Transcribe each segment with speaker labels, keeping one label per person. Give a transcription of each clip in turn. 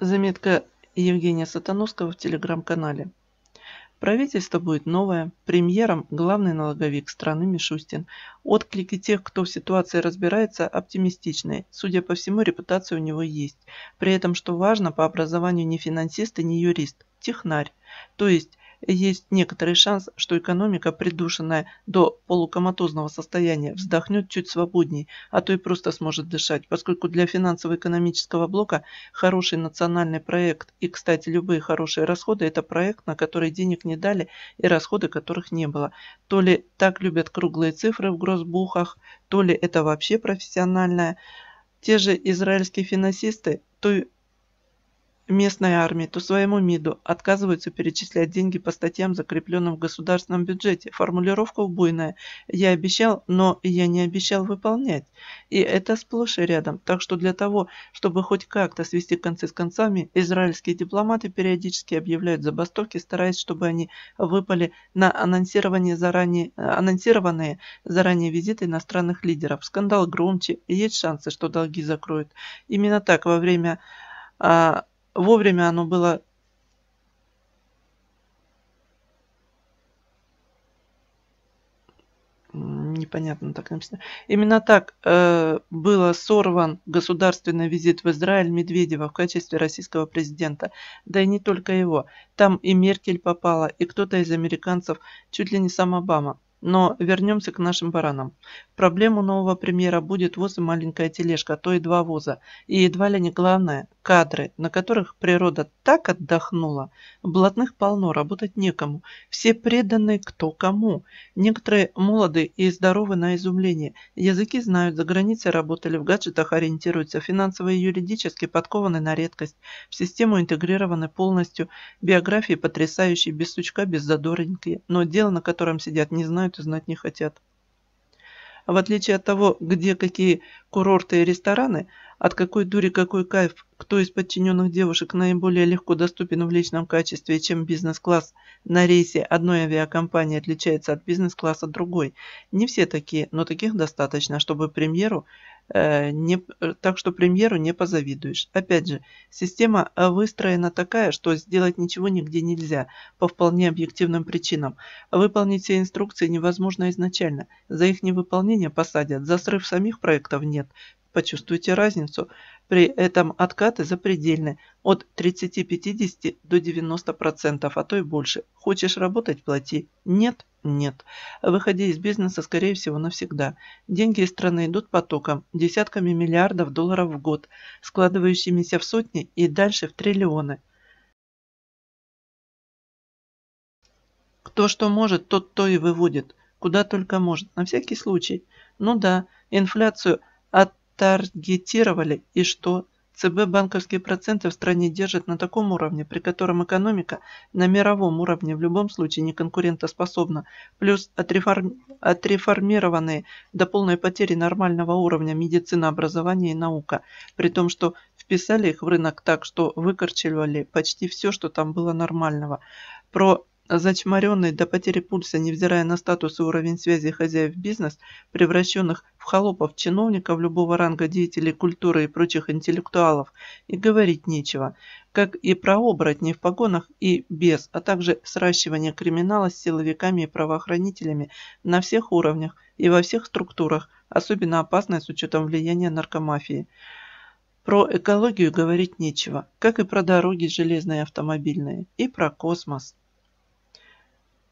Speaker 1: Заметка Евгения Сатановского в телеграм-канале. Правительство будет новое, премьером главный налоговик страны Мишустин. Отклики тех, кто в ситуации разбирается, оптимистичные. Судя по всему, репутация у него есть. При этом, что важно, по образованию не финансист и не юрист, технарь. То есть есть некоторый шанс, что экономика, придушенная до полукоматозного состояния, вздохнет чуть свободней, а то и просто сможет дышать, поскольку для финансово-экономического блока хороший национальный проект и, кстати, любые хорошие расходы – это проект, на который денег не дали и расходы которых не было. То ли так любят круглые цифры в грозбухах, то ли это вообще профессиональное. Те же израильские финансисты той местной армии, то своему МИДу отказываются перечислять деньги по статьям, закрепленным в государственном бюджете. Формулировка убойная. Я обещал, но я не обещал выполнять. И это сплошь и рядом. Так что для того, чтобы хоть как-то свести концы с концами, израильские дипломаты периодически объявляют забастовки, стараясь, чтобы они выпали на анонсирование заранее, э, анонсированные заранее визиты иностранных лидеров. Скандал громче, есть шансы, что долги закроют. Именно так во время а, вовремя оно было непонятно так написано. Именно так э, было сорван государственный визит в Израиль Медведева в качестве российского президента. Да и не только его. Там и Меркель попала, и кто-то из американцев, чуть ли не сам Обама. Но вернемся к нашим баранам. Проблему нового премьера будет воз и маленькая тележка, а то и два воза. И едва ли не главное – кадры, на которых природа так отдохнула. Блатных полно, работать некому. Все преданы кто кому. Некоторые молоды и здоровы на изумление. Языки знают, за границей работали, в гаджетах ориентируются. Финансово и юридически подкованы на редкость. В систему интегрированы полностью. Биографии потрясающие, без сучка, без задоринки. Но дело, на котором сидят, не знаю знают и знать не хотят. А в отличие от того, где какие курорты и рестораны, от какой дури какой кайф, кто из подчиненных девушек наиболее легко доступен в личном качестве, чем бизнес-класс на рейсе одной авиакомпании отличается от бизнес-класса другой. Не все такие, но таких достаточно, чтобы премьеру Э, не, э, так что премьеру не позавидуешь. Опять же, система э, выстроена такая, что сделать ничего нигде нельзя, по вполне объективным причинам. Выполнить все инструкции невозможно изначально. За их невыполнение посадят, за срыв самих проектов нет. Почувствуйте разницу. При этом откаты запредельны от 30-50 до 90%, а то и больше. Хочешь работать – плати. Нет нет. Выходи из бизнеса, скорее всего, навсегда. Деньги из страны идут потоком, десятками миллиардов долларов в год, складывающимися в сотни и дальше в триллионы. Кто что может, тот то и выводит. Куда только может, на всякий случай. Ну да, инфляцию оттаргетировали, и что? ЦБ банковские проценты в стране держит на таком уровне, при котором экономика на мировом уровне в любом случае не конкурентоспособна, плюс отреформ... отреформированные до полной потери нормального уровня медицина, образование и наука, при том, что вписали их в рынок так, что выкорчевали почти все, что там было нормального. Про Зачмаренный до потери пульса, невзирая на статус и уровень связи хозяев бизнес, превращенных в холопов, чиновников любого ранга, деятелей культуры и прочих интеллектуалов, и говорить нечего, как и про оборотни в погонах и без, а также сращивание криминала с силовиками и правоохранителями на всех уровнях и во всех структурах, особенно опасное с учетом влияния наркомафии. Про экологию говорить нечего, как и про дороги железные и автомобильные, и про космос.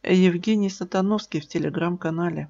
Speaker 1: Евгений Сатановский в телеграм-канале.